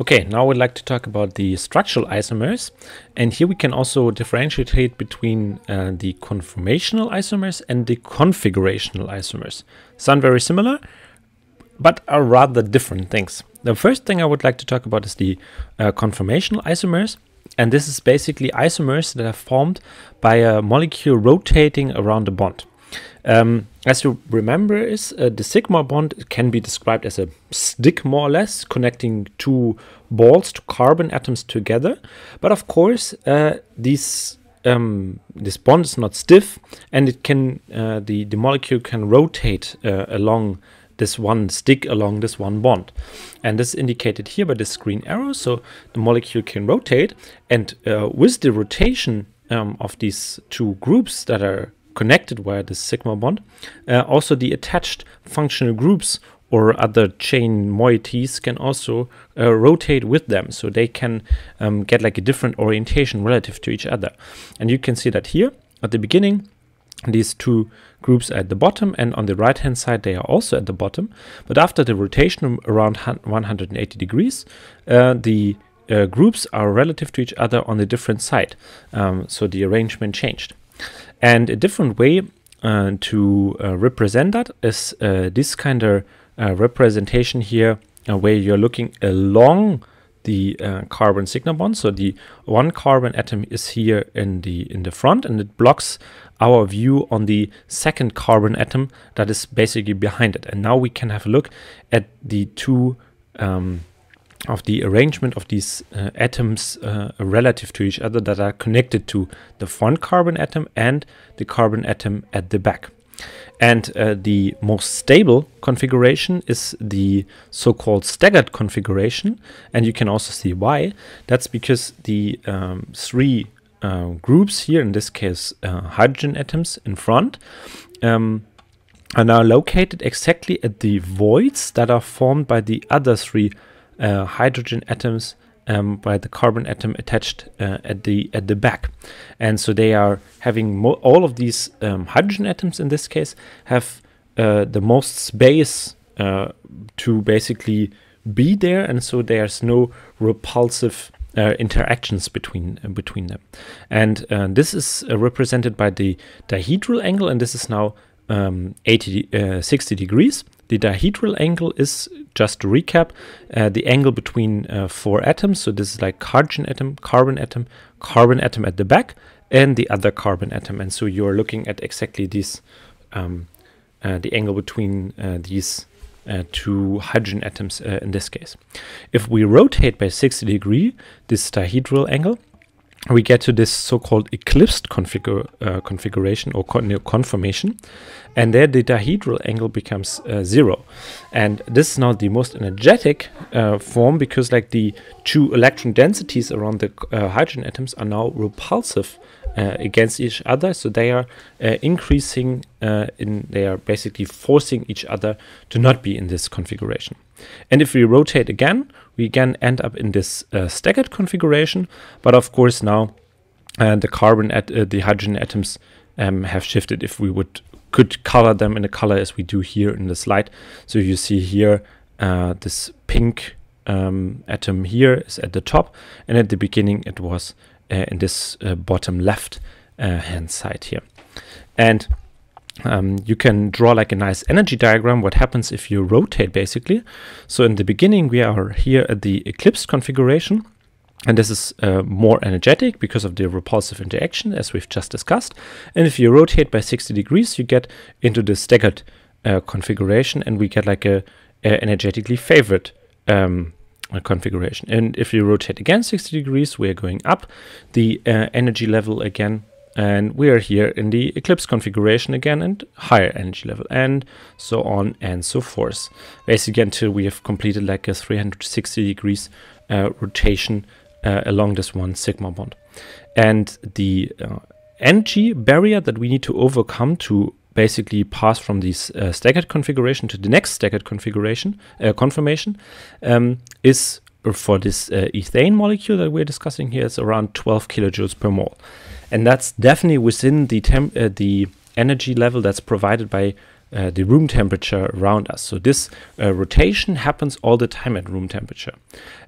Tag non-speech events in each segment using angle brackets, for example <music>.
Okay, now we'd like to talk about the structural isomers. And here we can also differentiate between uh, the conformational isomers and the configurational isomers. Sound very similar, but are rather different things. The first thing I would like to talk about is the uh, conformational isomers. And this is basically isomers that are formed by a molecule rotating around a bond. Um, as you remember, is uh, the sigma bond can be described as a stick, more or less, connecting two balls, two carbon atoms together. But of course, uh, um, this bond is not stiff, and it can uh, the the molecule can rotate uh, along this one stick along this one bond. And this is indicated here by this green arrow. So the molecule can rotate, and uh, with the rotation um, of these two groups that are connected via the sigma bond, uh, also the attached functional groups or other chain moieties can also uh, rotate with them. So they can um, get like a different orientation relative to each other. And you can see that here at the beginning, these two groups at the bottom and on the right hand side they are also at the bottom. But after the rotation around 180 degrees, uh, the uh, groups are relative to each other on the different side. Um, so the arrangement changed. And a different way uh, to uh, represent that is uh, this kind of uh, representation here uh, where you're looking along the uh, carbon signal bond. So the one carbon atom is here in the in the front and it blocks our view on the second carbon atom that is basically behind it. And now we can have a look at the two um, of the arrangement of these uh, atoms uh, relative to each other that are connected to the front carbon atom and the carbon atom at the back. And uh, the most stable configuration is the so-called staggered configuration. And you can also see why. That's because the um, three uh, groups here, in this case uh, hydrogen atoms in front, um, are now located exactly at the voids that are formed by the other three uh, hydrogen atoms um, by the carbon atom attached uh, at the at the back, and so they are having all of these um, hydrogen atoms in this case have uh, the most space uh, to basically be there, and so there's no repulsive uh, interactions between uh, between them. And uh, this is uh, represented by the dihedral angle, and this is now um, 80, uh, 60 degrees. The dihedral angle is, just to recap, uh, the angle between uh, four atoms. So this is like hydrogen atom, carbon atom, carbon atom at the back, and the other carbon atom. And so you're looking at exactly this, um, uh, the angle between uh, these uh, two hydrogen atoms uh, in this case. If we rotate by 60 degree, this dihedral angle, we get to this so-called eclipsed uh, configuration or con conformation and there the dihedral angle becomes uh, zero and this is now the most energetic uh, form because like the two electron densities around the uh, hydrogen atoms are now repulsive uh, against each other. So they are uh, increasing uh, in, they are basically forcing each other to not be in this configuration. And if we rotate again, we again end up in this staggered configuration. But of course now the carbon, at, the hydrogen atoms um, have shifted if we would could color them in a color as we do here in the slide. So you see here uh, this pink um, atom here is at the top and at the beginning it was uh, in this uh, bottom left uh, hand side here. And um, you can draw like a nice energy diagram what happens if you rotate basically. So in the beginning we are here at the eclipse configuration and this is uh, more energetic because of the repulsive interaction as we've just discussed. And if you rotate by 60 degrees you get into the staggered uh, configuration and we get like a, a energetically favored um, configuration. And if you rotate again 60 degrees, we are going up the uh, energy level again. And we are here in the eclipse configuration again and higher energy level and so on and so forth. Basically until we have completed like a 360 degrees uh, rotation uh, along this one sigma bond. And the uh, energy barrier that we need to overcome to basically pass from this uh, stacked configuration to the next stacked configuration uh, confirmation um, is uh, for this uh, ethane molecule that we're discussing here is around 12 kilojoules per mole, and that's definitely within the temp uh, the energy level that's provided by uh, the room temperature around us. So this rotation happens all the time at room temperature,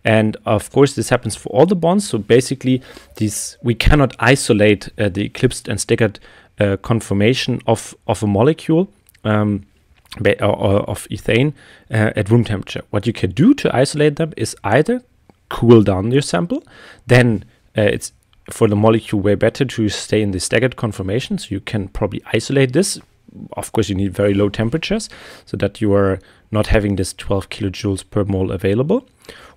and of course this happens for all the bonds. So basically, these we cannot isolate the eclipsed and staggered uh, conformation of, of a molecule um, uh, uh, of ethane uh, at room temperature. What you can do to isolate them is either cool down your sample, then uh, it's for the molecule way better to stay in the staggered conformation. So you can probably isolate this. Of course, you need very low temperatures so that you are not having this 12 kilojoules per mole available.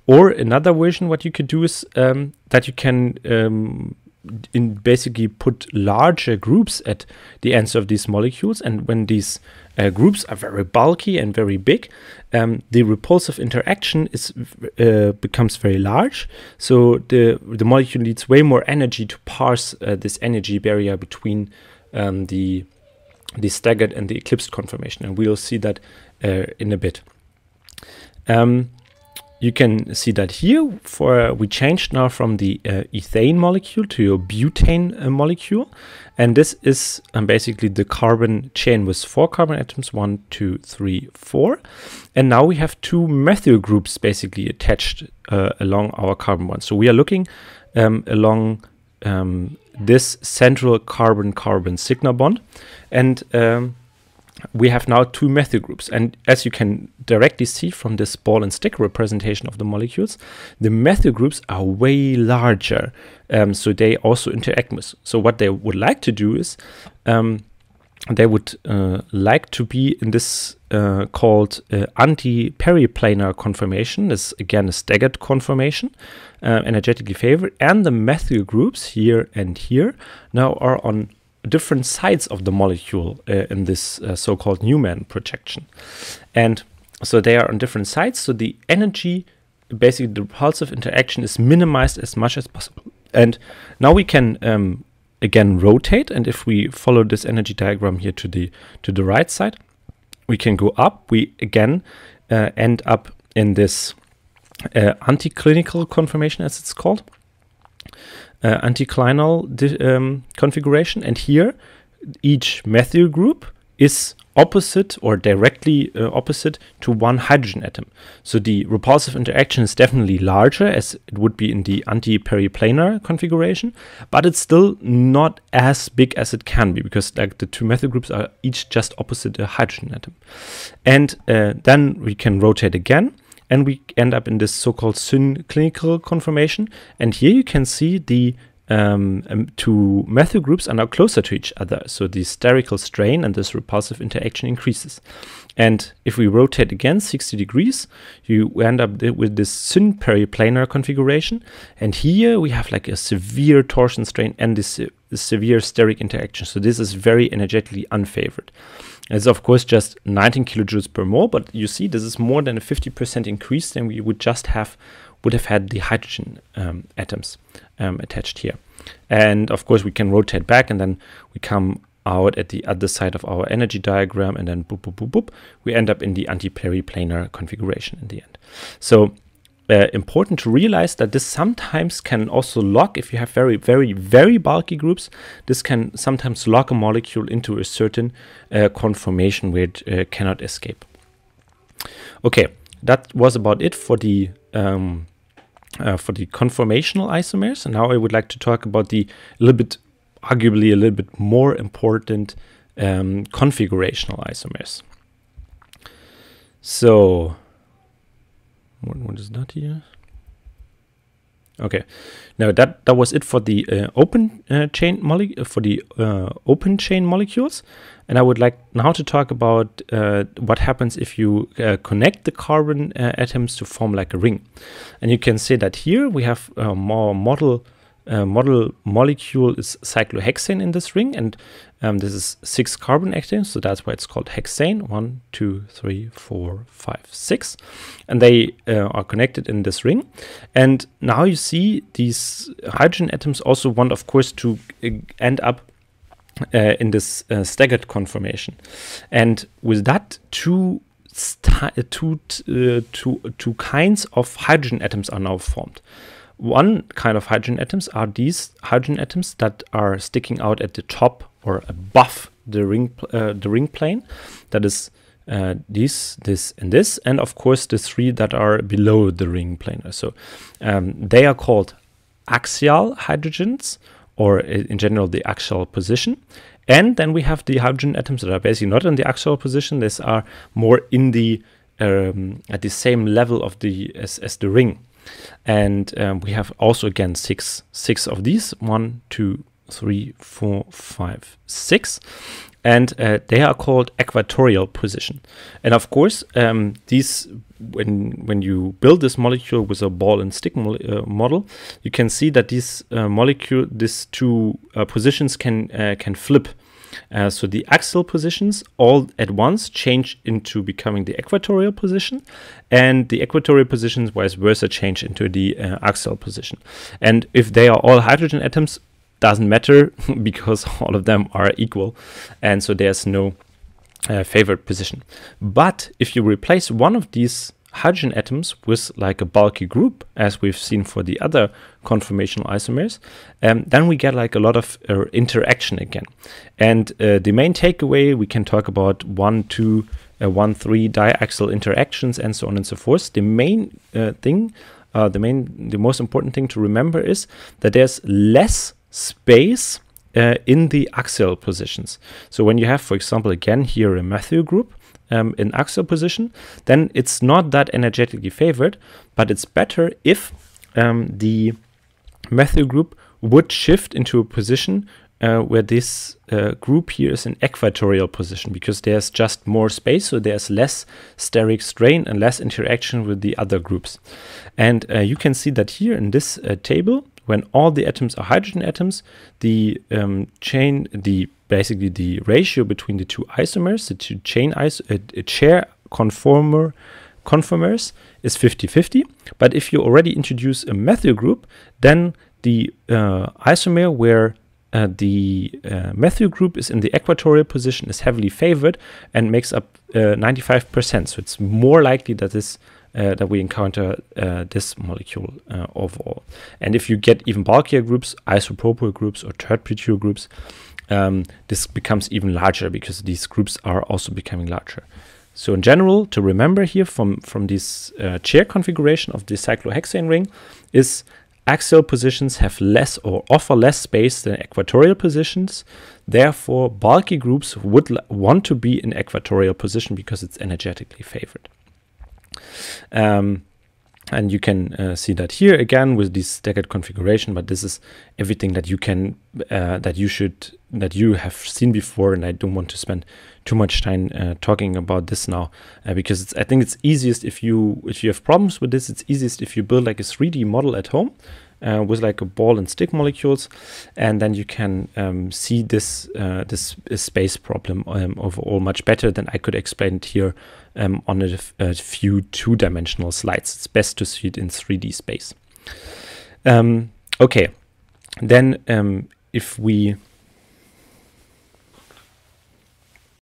Or another version, what you could do is um, that you can um, in basically put larger groups at the ends of these molecules. And when these uh, groups are very bulky and very big, um, the repulsive interaction is uh, becomes very large. So the the molecule needs way more energy to parse uh, this energy barrier between um, the the staggered and the eclipsed conformation, and we'll see that uh, in a bit. Um, you can see that here for uh, we changed now from the uh, ethane molecule to your butane uh, molecule. And this is um, basically the carbon chain with four carbon atoms, one, two, three, four. And now we have two methyl groups basically attached uh, along our carbon one. So we are looking um, along um, this central carbon-carbon sigma bond. And um, we have now two methyl groups. And as you can directly see from this ball and stick representation of the molecules, the methyl groups are way larger. Um, so they also interact with. So what they would like to do is um, they would uh, like to be in this uh, called uh, anti-periplanar conformation. This again a staggered conformation, uh, energetically favored. And the methyl groups here and here now are on different sides of the molecule uh, in this uh, so-called Newman projection. And so they are on different sides. So the energy, basically the repulsive interaction is minimized as much as possible. And now we can um, again rotate. And if we follow this energy diagram here to the, to the right side, we can go up. We again uh, end up in this uh, anticlinical conformation as it's called uh, anticlinal um, configuration. And here, each methyl group is opposite or directly uh, opposite to one hydrogen atom. So the repulsive interaction is definitely larger as it would be in the anti-periplanar configuration, but it's still not as big as it can be because like the two methyl groups are each just opposite a hydrogen atom. And uh, then we can rotate again and we end up in this so-called syn clinical conformation. And here you can see the um, um two methyl groups are now closer to each other. So the sterical strain and this repulsive interaction increases. And if we rotate again 60 degrees, you end up with this syn periplanar configuration. And here we have like a severe torsion strain and this severe steric interaction. So this is very energetically unfavored. It's of course just 19 kilojoules per mole, but you see this is more than a 50% increase than we would just have would have had the hydrogen um, atoms um, attached here. And of course we can rotate back and then we come out at the other side of our energy diagram and then boop, boop, boop, boop, we end up in the anti-periplanar configuration in the end. So uh, important to realize that this sometimes can also lock, if you have very, very, very bulky groups, this can sometimes lock a molecule into a certain uh, conformation where it uh, cannot escape. Okay, that was about it for the um, uh, for the conformational isomers. And now I would like to talk about the a little bit, arguably a little bit more important um, configurational isomers. So what is that here? Okay, now that that was it for the uh, open uh, chain uh, for the uh, open chain molecules, and I would like now to talk about uh, what happens if you uh, connect the carbon atoms to form like a ring, and you can see that here we have more model. model molecule is cyclohexane in this ring and um, this is six carbon atoms, so that's why it's called hexane. One, two, three, four, five, six. And they uh, are connected in this ring. And now you see these hydrogen atoms also want, of course, to uh, end up uh, in this uh, staggered conformation. And with that, two two, uh, two, two kinds of hydrogen atoms are now formed. One kind of hydrogen atoms are these hydrogen atoms that are sticking out at the top or above the ring uh, the ring plane. That is uh, these, this, and this, and of course the three that are below the ring planar. So um, they are called axial hydrogens, or in general the axial position. And then we have the hydrogen atoms that are basically not in the axial position. These are more in the um, at the same level of the as, as the ring. And um, we have also again six, six of these, one, two, three, four, five, six. And uh, they are called equatorial position. And of course, um, these when when you build this molecule with a ball and stick mo uh, model, you can see that these uh, molecule, these two uh, positions can uh, can flip. Uh, so the axial positions all at once change into becoming the equatorial position and the equatorial positions vice versa change into the uh, axial position. And if they are all hydrogen atoms, doesn't matter <laughs> because all of them are equal and so there's no uh, favored position. But if you replace one of these hydrogen atoms with like a bulky group, as we've seen for the other conformational isomers, um, then we get like a lot of uh, interaction again. And uh, the main takeaway, we can talk about one, two, uh, one, three diaxial interactions and so on and so forth. The main uh, thing, uh, the main, the most important thing to remember is that there's less space uh, in the axial positions. So when you have, for example, again here a methyl group um, in axial position, then it's not that energetically favored, but it's better if um, the methyl group would shift into a position uh, where this uh, group here is in equatorial position because there's just more space, so there's less steric strain and less interaction with the other groups. And uh, you can see that here in this uh, table, when all the atoms are hydrogen atoms, the um, chain, the basically the ratio between the two isomers, the two chain iso uh, uh chair conformer conformers is 50-50. But if you already introduce a methyl group, then the uh, isomer where uh, the uh, methyl group is in the equatorial position is heavily favored and makes up 95%. Uh, so it's more likely that this uh, that we encounter uh, this molecule uh, overall. And if you get even bulkier groups, isopropyl groups or terpeture groups, um, this becomes even larger because these groups are also becoming larger. So in general, to remember here from, from this uh, chair configuration of the cyclohexane ring is axial positions have less or offer less space than equatorial positions. Therefore, bulky groups would want to be in equatorial position because it's energetically favored. Um, and you can uh, see that here again with this staggered configuration but this is everything that you can uh, that you should that you have seen before and i don't want to spend too much time uh, talking about this now uh, because i think it's easiest if you if you have problems with this it's easiest if you build like a 3d model at home uh, with like a ball and stick molecules, and then you can um, see this uh, this space problem um, overall much better than I could explain it here um, on a, a few two-dimensional slides. It's best to see it in 3D space. Um, okay, then um, if we